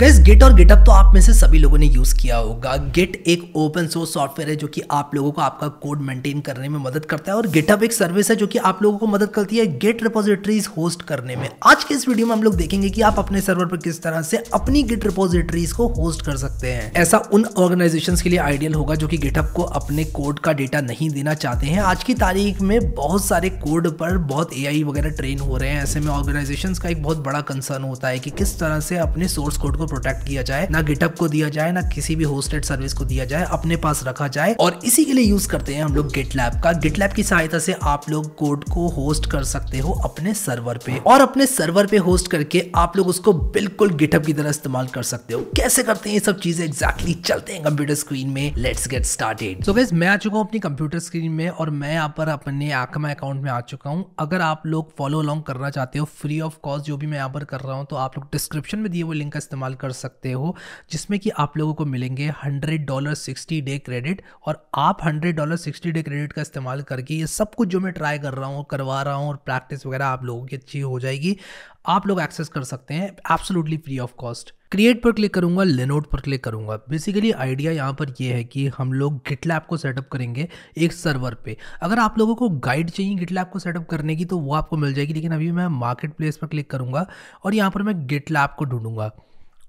gas Git और GitHub तो आप में से सभी लोगों ने यूज़ किया होगा गिट एक ओपन सोर्स सॉफ्टवेयर है जो कि आप लोगों को आपका कोड मेंटेन करने में मदद करता है और गिटअप एक सर्विस है जो कि आप लोगों को मदद करती है गिट रिपोजिटरीज होस्ट करने में आज के इस वीडियो में हम लोग देखेंगे कि आप अपने सर्वर पर किस तरह से अपनी गिट रिपोजिटरीज को होस्ट कर सकते हैं ऐसा उन ऑर्गेनाइजेशन के लिए आइडियल होगा जो कि गिटअप को अपने कोड का डेटा नहीं देना चाहते हैं आज की तारीख में बहुत सारे कोड पर बहुत ए वगैरह ट्रेन हो रहे हैं ऐसे में ऑर्गेनाइजेशन का एक बहुत बड़ा कंसर्न होता है कि किस तरह से अपने सोर्स कोड को को प्रोटेक्ट किया जाए ना गिटअप को दिया जाए ना किसी भी होस्टेड सर्विस को दिया जाए अपने पास रखा जाए और इसी के लिए यूज करते हैं हम लोग गिटलैब का गिटलैब की सहायता से आप लोग कोड को होस्ट कर सकते हो अपने सर्वर पे और अपने सर्वर पे होस्ट करके आप लोग उसको बिल्कुल गिटअप की तरह इस्तेमाल कर सकते हो कैसे करते हैं ये सब चीजें एक्जैक्टली चलते हैं कंप्यूटर स्क्रीन में let's get started so guys मैं आ चुका हूँ अपनी कंप्यूटर स्क्रीन में और मैं यहाँ पर अपने आकमा अकाउंट में आ चुका हूँ अगर आप लोग फॉलो अलॉन्ग करना चाहते हो फ्री ऑफ कॉस्ट जो भी मैं यहाँ पर कर रहा हूँ तो आप लोग डिस्क्रिप्शन में दिए वो लिंक का इस्तेमाल कर सकते हो जिसमें कि आप लोगों को मिलेंगे hundred dollar sixty day credit और आप hundred dollar sixty day credit का इस्तेमाल करके ये सब कुछ जो मैं ट्राई कर रहा हूँ करवा रहा हूँ और प्रैक्टिस वगैरह आप लोगों की अच्छी हो जाएगी आप लोग एक्सेस कर सकते हैं absolutely free of cost create पर क्लिक करूंगा लेनोट पर क्लिक करूंगा बेसिकली आइडिया यहाँ पर यह है कि हम लोग गिटलैप को सेटअप करेंगे एक सर्वर पे अगर आप लोगों को गाइड चाहिए गिटलैप को सेटअप करने की तो वो आपको मिल जाएगी लेकिन अभी मैं मार्केट प्लेस पर क्लिक करूंगा और यहाँ पर मैं गिटलैप को ढूंढूंगा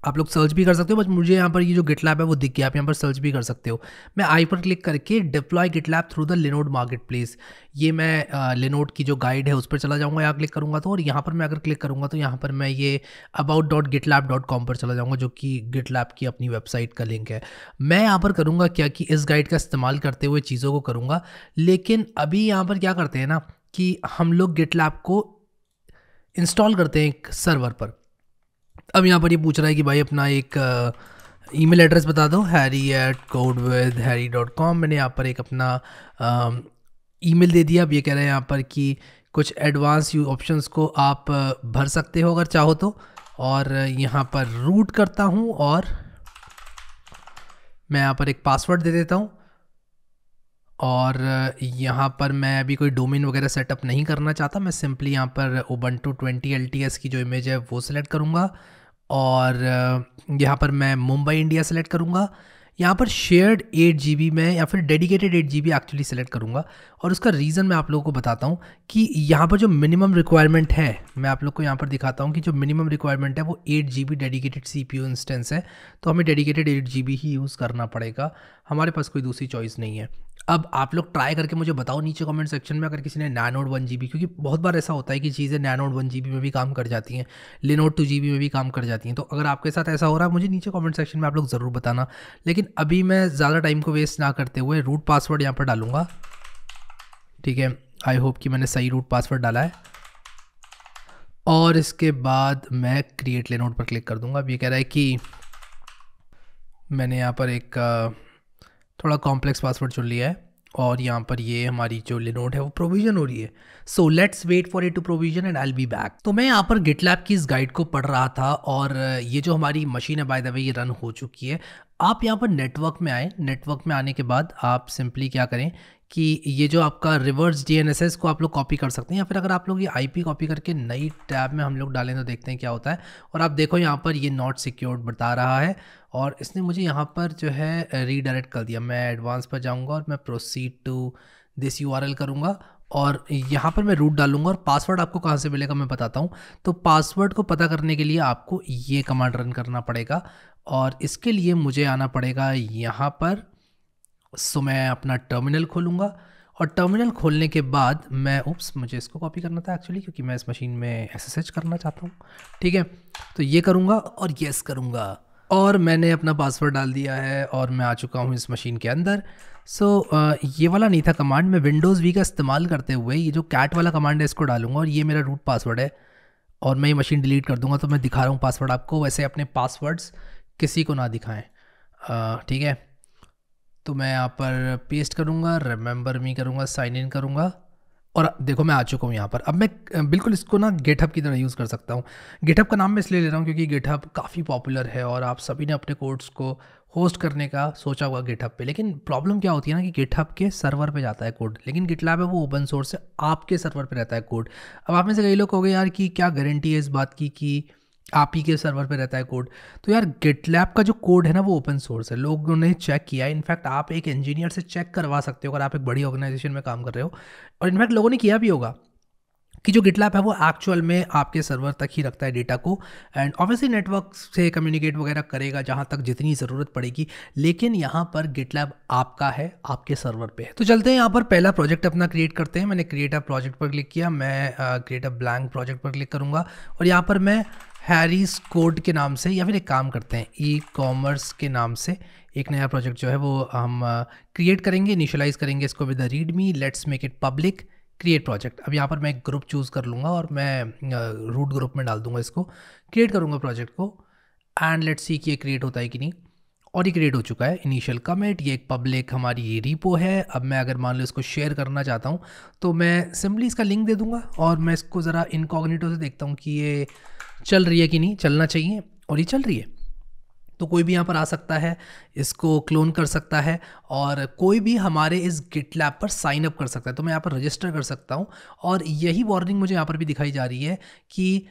आप लोग सर्च भी कर सकते हो बस मुझे यहाँ पर ये जो लैब है वो दिख गया आप यहाँ पर सर्च भी कर सकते हो मैं आई पर क्लिक करके deploy GitLab through the Linode marketplace ये मैं लिनोड की जो गाइड है उस पर चला जाऊँगा यहाँ क्लिक करूँगा तो और यहाँ पर मैं अगर क्लिक करूँगा तो यहाँ पर मैं ये about dot lab dot com पर चला जाऊँगा जो कि लैब की अपनी वेबसाइट का लिंक है मैं यहाँ पर करूँगा क्या कि इस गाइड का इस्तेमाल करते हुए चीज़ों को करूँगा लेकिन अभी यहाँ पर क्या करते हैं ना कि हम लोग लैब को इंस्टॉल करते हैं एक सर्वर पर अब यहाँ पर ये पूछ रहा है कि भाई अपना एक ईमेल एड्रेस बता दो Harry at code with Harry dot com मैंने यहाँ पर एक अपना ईमेल दे दिया अब ये कह रहे हैं यहाँ पर कि कुछ एडवांस यू ऑप्शंस को आप भर सकते हो अगर चाहो तो और यहाँ पर रूट करता हूँ और मैं यहाँ पर एक पासवर्ड दे देता हूँ और यहाँ पर मैं अभी कोई डोमेन वगैरह सेटअप नहीं करना चाहता मैं सिंपली यहाँ पर ओबन टू ट्वेंटी एल की जो इमेज है वो सिलेक्ट करूँगा और यहाँ पर मैं मुंबई इंडिया सेलेक्ट करूँगा यहाँ पर शेयर्ड एट जी बी में या फिर dedicated eight G B actually select करूँगा और उसका रीज़न मैं आप लोगों को बताता हूँ कि यहाँ पर जो मिनिमम रिक्वायरमेंट है मैं आप लोग को यहाँ पर दिखाता हूँ कि जो मिनिमम रिक्वायरमेंट है वो eight G dedicated C instance है तो हमें डेडिकेटेड एट जी ही यूज़ करना पड़ेगा हमारे पास कोई दूसरी चॉइस नहीं है अब आप लोग ट्राई करके मुझे बताओ नीचे कमेंट सेक्शन में अगर किसी ने नैनोड वन जी क्योंकि बहुत बार ऐसा होता है कि चीज़ें नैनोड वन जी में भी काम कर जाती हैं लिनोड टू जी में भी काम कर जाती हैं तो अगर आपके साथ ऐसा हो रहा है मुझे नीचे कमेंट सेक्शन में आप लोग ज़रूर बताना लेकिन अभी मैं ज़्यादा टाइम को वेस्ट ना करते हुए रूट पासवर्ड यहाँ पर डालूंगा ठीक है आई होप कि मैंने सही रूट पासवर्ड डाला है और इसके बाद मैं क्रिएट लेनोट पर क्लिक कर दूंगा अब ये कह रहा है कि मैंने यहाँ पर एक थोड़ा कॉम्प्लेक्स पासवर्ड चुन लिया है और यहाँ पर ये हमारी जो नोट है वो प्रोविजन हो रही है so let's wait for it to provision and I be back तो मैं यहाँ पर गिटलैब की इस गाइड को पढ़ रहा था और ये जो हमारी मशीन है बाय द वे ये रन हो चुकी है आप यहाँ पर नेटवर्क में आए नेटवर्क में आने के बाद आप सिंपली क्या करें कि ये जो आपका रिवर्स डीएनएसएस को आप लोग कॉपी कर सकते हैं या फिर अगर आप लोग ये आईपी कॉपी करके नई टैब में हम लोग डालें तो देखते हैं क्या होता है और आप देखो यहाँ पर ये नॉट सिक्योर्ड बता रहा है और इसने मुझे यहाँ पर जो है रीडायरेक्ट कर दिया मैं एडवांस पर जाऊँगा और मैं प्रोसीड टू दिस यू करूँगा और यहाँ पर मैं रूट डालूंगा और पासवर्ड आपको कहाँ से मिलेगा मैं बताता हूँ तो पासवर्ड को पता करने के लिए आपको ये कमांड रन करना पड़ेगा और इसके लिए मुझे आना पड़ेगा यहाँ पर सो मैं अपना टर्मिनल खोलूँगा और टर्मिनल खोलने के बाद मैं उप्स मुझे इसको कॉपी करना था एक्चुअली क्योंकि मैं इस मशीन में एस करना चाहता हूँ ठीक है तो ये करूँगा और येस करूँगा और मैंने अपना पासवर्ड डाल दिया है और मैं आ चुका हूँ इस मशीन के अंदर सो so, ये वाला नहीं था कमांड मैं विंडोज़ वी का इस्तेमाल करते हुए ये जो कैट वाला कमांड है इसको डालूंगा और ये मेरा रूट पासवर्ड है और मैं ये मशीन डिलीट कर दूंगा तो मैं दिखा रहा हूँ पासवर्ड आपको वैसे अपने पासवर्ड्स किसी को ना दिखाएँ ठीक है तो मैं यहाँ पर पेस्ट करूँगा रिमेंबर मी करूँगा साइन इन करूँगा और देखो मैं आ चुका हूँ यहाँ पर अब मैं बिल्कुल इसको ना गेटअप की तरह यूज़ कर सकता हूँ गेटअप का नाम मैं इसलिए ले रहा हूँ क्योंकि गेटअप काफ़ी पॉपुलर है और आप सभी ने अपने कोड्स को होस्ट करने का सोचा हुआ गेटअप पे लेकिन प्रॉब्लम क्या होती है ना कि गेटअप के सर्वर पे जाता है कोड लेकिन गिटलैब है वो ओपन सोर्स है आपके सर्वर पे रहता है कोड अब आप में से कई लोग कहोगे यार कि क्या गारंटी है इस बात की कि आप ही के सर्वर पे रहता है कोड तो यार गिट का जो कोड है ना वो ओपन सोर्स है लोगों ने चेक किया है इनफैक्ट आप एक इंजीनियर से चेक करवा सकते हो अगर आप एक बड़ी ऑर्गेनाइजेशन में काम कर रहे हो और इनफैक्ट लोगों ने किया भी होगा कि जो गिटलैप है वो एक्चुअल में आपके सर्वर तक ही रखता है डेटा को एंड ऑब्वियसली नेटवर्क से कम्युनिकेट वगैरह करेगा जहाँ तक जितनी ज़रूरत पड़ेगी लेकिन यहाँ पर गिटलैप आपका है आपके सर्वर पे है तो चलते हैं यहाँ पर पहला प्रोजेक्ट अपना क्रिएट करते हैं मैंने क्रिएट अ प्रोजेक्ट पर क्लिक किया मैं क्रिएट अ ब्लैंक प्रोजेक्ट पर क्लिक करूँगा और यहाँ पर मैं हैरीस कोड के नाम से या फिर एक काम करते हैं ई कॉमर्स के नाम से एक नया प्रोजेक्ट जो है वो हम क्रिएट करेंगे इनिशलाइज करेंगे इसको with README let's make it public create project अब यहाँ पर मैं एक ग्रुप चूज़ कर लूँगा और मैं रूट ग्रुप में डाल दूँगा इसको क्रिएट करूँगा प्रोजेक्ट को एंड लेट्स सी कि ये क्रिएट होता है कि नहीं और ये क्रिएट हो चुका है इनिशियल कमेंट ये एक पब्लिक हमारी ये रिपो है अब मैं अगर मान लो इसको शेयर करना चाहता हूँ तो मैं सिंपली इसका लिंक दे दूँगा और मैं इसको ज़रा इनकॉग्निटो से देखता हूँ कि ये चल रही है कि नहीं चलना चाहिए और ये चल रही है तो कोई भी यहाँ पर आ सकता है इसको क्लोन कर सकता है और कोई भी हमारे इस गिट लैब पर साइन अप कर सकता है तो मैं यहाँ पर रजिस्टर कर सकता हूँ और यही वार्निंग मुझे यहाँ पर भी दिखाई जा रही है कि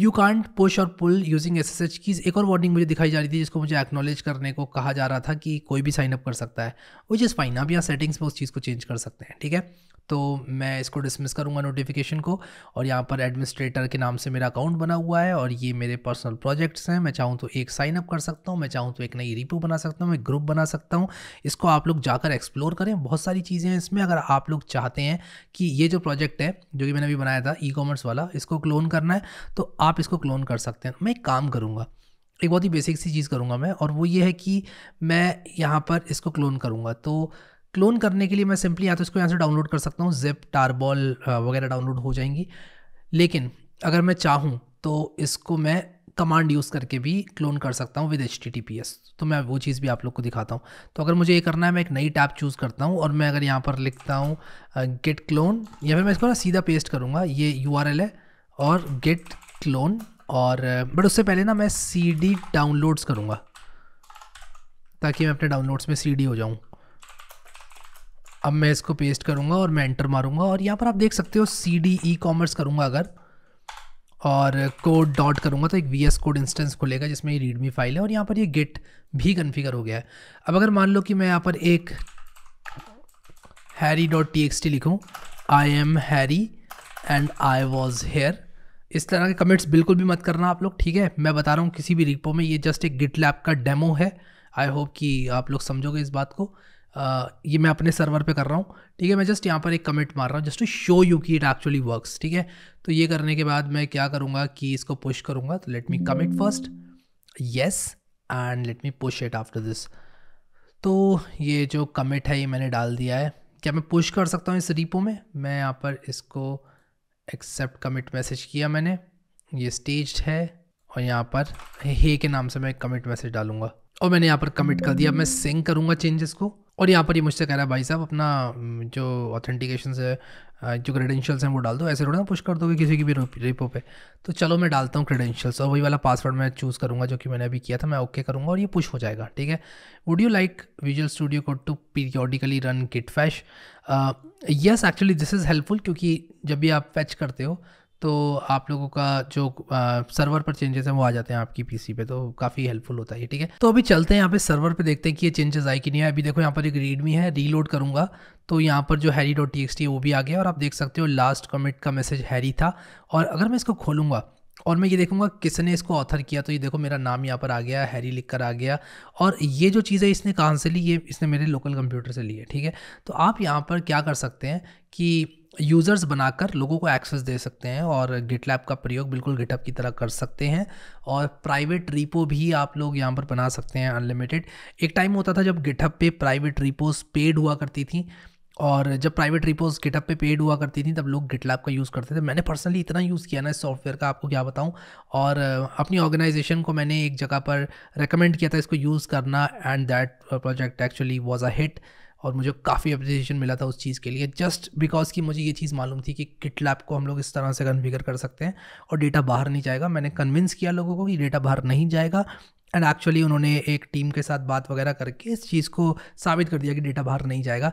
यू कांट पुश और pull using S S H keys एक और वार्निंग मुझे दिखाई जा रही थी जिसको मुझे एक्नॉलेज करने को कहा जा रहा था कि कोई भी साइन अप कर सकता है विच इज़ फाइन आप यहाँ सेटिंग्स में उस चीज़ को चेंज कर सकते हैं ठीक है तो मैं इसको डिसमिस करूँगा नोटिफिकेशन को और यहाँ पर एडमिनिस्ट्रेटर के नाम से मेरा अकाउंट बना हुआ है और ये मेरे पर्सनल प्रोजेक्ट्स हैं मैं चाहूँ तो एक साइन अप कर सकता हूँ मैं चाहूँ तो एक नई रिपो बना सकता हूँ एक ग्रुप बना सकता हूँ इसको आप लोग जाकर एक्सप्लोर करें बहुत सारी चीज़ें हैं इसमें अगर आप लोग चाहते हैं कि ये जो प्रोजेक्ट है जो कि मैंने अभी बनाया था ई कॉमर्स वाला इसको क्लोन करना करना है तो आप इसको क्लोन कर सकते हैं मैं एक काम करूँगा एक बहुत ही बेसिक सी चीज़ करूँगा मैं और वो ये है कि मैं यहाँ पर इसको क्लोन करूँगा तो क्लोन करने के लिए मैं सिंपली या तो इसको यहाँ से डाउनलोड कर सकता हूँ जिप टारबॉल वगैरह डाउनलोड हो जाएंगी लेकिन अगर मैं चाहूँ तो इसको मैं कमांड यूज़ करके भी क्लोन कर सकता हूँ with H T T P S तो मैं वो चीज़ भी आप लोग को दिखाता हूँ तो अगर मुझे ये करना है मैं एक नई टैब चूज़ करता हूँ और मैं अगर यहाँ पर लिखता हूँ गेट क्लोन या फिर मैं इसको ना सीधा पेस्ट करूँगा ये यू आर एल है और गेट क्लोन और बट uh, उससे पहले ना मैं सी डी डाउनलोड्स करूँगा ताकि मैं अपने डाउनलोड्स में सी डी हो जाऊँ अब मैं इसको पेस्ट करूँगा और मैं एंटर मारूँगा और यहाँ पर आप देख सकते हो सी डी ई कॉमर्स करूँगा अगर और कोड डॉट करूँगा तो एक वी एस कोड इंस्टेंस खुलेगा जिसमें ये रीडमी फाइल है और यहाँ पर ये गेट भी कन्फिगर हो गया है अब अगर मान लो कि मैं यहाँ पर एक Harry dot T X T लिखूँ I am Harry and I was here इस तरह के कमेंट्स बिल्कुल भी मत करना आप लोग ठीक है मैं बता रहा हूँ किसी भी रिपो में ये जस्ट एक गिट लैब का डेमो है आई होप कि आप लोग समझोगे इस बात को आ, ये मैं अपने सर्वर पे कर रहा हूँ ठीक है मैं जस्ट यहाँ पर एक कमेंट मार रहा हूँ जस्ट टू शो यू कि इट एक्चुअली वर्क्स ठीक है तो ये करने के बाद मैं क्या करूँगा कि इसको पुश करूँगा तो let me commit first yes and let me push it after this तो ये जो कमिट है ये मैंने डाल दिया है क्या मैं पुश कर सकता हूँ इस रिपो में मैं यहाँ पर इसको एक्सेप्ट कमिट मैसेज किया मैंने ये स्टेज है और यहाँ पर हे के नाम से मैं कमिट मैसेज डालूंगा और मैंने यहाँ पर कमिट कर दिया मैं सेंग करूँगा चेंजेस को और यहाँ पर ये मुझसे कह रहा है भाई साहब अपना जो ऑथेंटिकेशन है जो क्रेडेंशियल्स हैं वो डाल दो ऐसे थोड़ा ना पुश कर दोगे किसी की भी रिपो पे तो चलो मैं डालता हूँ क्रेडेंशियल्स और वही वाला पासवर्ड मैं चूज़ करूँगा जो कि मैंने अभी किया था मैं ओके करूँगा और ये पुश हो जाएगा ठीक है would you like Visual Studio Code to periodically run git fetch yes actually this is helpful क्योंकि जब भी आप फैच करते हो तो आप लोगों का जो आ, सर्वर पर चेंजेस हैं वो आ जाते हैं आपकी पीसी पे तो काफ़ी हेल्पफुल होता है ठीक है तो अभी चलते हैं यहाँ पे सर्वर पे देखते हैं कि ये चेंजेस आए कि नहीं है अभी देखो यहाँ पर एक रीडमी है रीलोड करूँगा तो यहाँ पर जो हैरी डॉट टी है वो भी आ गया और आप देख सकते हो लास्ट कमिट का मैसेज हैरी था और अगर मैं इसको खोलूँगा और मैं ये देखूंगा किसने इसको ऑथर किया तो ये देखो मेरा नाम यहाँ पर आ गया हैरी लिख कर आ गया और ये जो चीज़ है इसने कहाँ से ली ये इसने मेरे लोकल कंप्यूटर से ली है ठीक है तो आप यहाँ पर क्या कर सकते हैं कि यूज़र्स बनाकर लोगों को एक्सेस दे सकते हैं और गिटलैब का प्रयोग बिल्कुल गिटअप की तरह कर सकते हैं और प्राइवेट रिपो भी आप लोग यहाँ पर बना सकते हैं अनलिमिटेड एक टाइम होता था जब गिटअप पे प्राइवेट रिपोज पेड हुआ करती थी और जब प्राइवेट रिपोज गिटअप पे पेड हुआ करती थी तब लोग गिटलैब का यूज़ करते थे मैंने पर्सनली इतना यूज़ किया ना इस सॉफ्टवेयर का आपको क्या बताऊँ और अपनी ऑर्गेनाइजेशन को मैंने एक जगह पर रिकमेंड किया था इसको यूज़ करना and that project actually was a hit और मुझे काफ़ी अप्रिसिएशन मिला था उस चीज़ के लिए जस्ट बिकॉज कि मुझे ये चीज़ मालूम थी कि किट लैब को हम लोग इस तरह से कन्फिगर कर सकते हैं और डेटा बाहर नहीं जाएगा मैंने कन्विंस किया लोगों को कि डेटा बाहर नहीं जाएगा एंड एक्चुअली उन्होंने एक टीम के साथ बात वगैरह करके इस चीज़ को साबित कर दिया कि डेटा बाहर नहीं जाएगा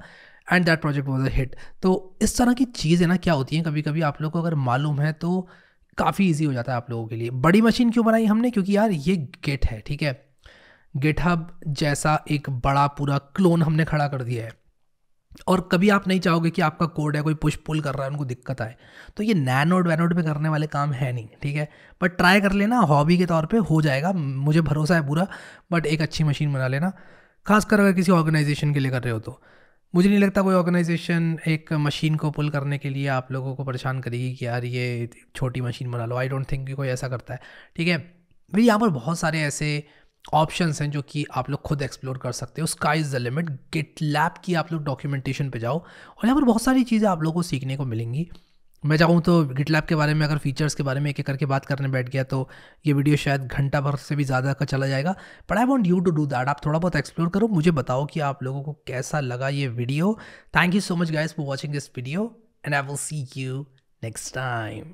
and that project was a hit तो इस तरह की चीज़ें ना क्या होती हैं कभी कभी आप लोग को अगर मालूम है तो काफ़ी ईजी हो जाता है आप लोगों के लिए बड़ी मशीन क्यों बनाई हमने क्योंकि यार ये गेट है ठीक है गिटहब जैसा एक बड़ा पूरा क्लोन हमने खड़ा कर दिया है और कभी आप नहीं चाहोगे कि आपका कोड है कोई पुश पुल कर रहा है उनको दिक्कत आए तो ये नैनोड वैनोड पे करने वाले काम है नहीं ठीक है बट ट्राई कर लेना हॉबी के तौर पे हो जाएगा मुझे भरोसा है पूरा बट एक अच्छी मशीन बना लेना खासकर अगर किसी ऑर्गेनाइजेशन के लिए कर रहे हो तो मुझे नहीं लगता कोई ऑर्गेनाइजेशन एक मशीन को पुल करने के लिए आप लोगों को परेशान करेगी कि यार ये छोटी मशीन बना लो आई डोंट थिंक कि कोई ऐसा करता है ठीक है भाई यहाँ पर बहुत सारे ऐसे ऑप्शंस हैं जो कि आप लोग खुद एक्सप्लोर कर सकते हो sky is the limit GitLab की आप लोग डॉक्यूमेंटेशन पे जाओ और यहाँ पर बहुत सारी चीज़ें आप लोगों को सीखने को मिलेंगी मैं चाहूँ तो गिट लैब के बारे में अगर फीचर्स के बारे में एक एक करके बात करने बैठ गया तो ये वीडियो शायद घंटा भर से भी ज़्यादा का चला जाएगा but I want you to do that आप थोड़ा बहुत एक्सप्लोर करो मुझे बताओ कि आप लोगों को कैसा लगा ये video thank you so much guys for watching this video and I will see you next time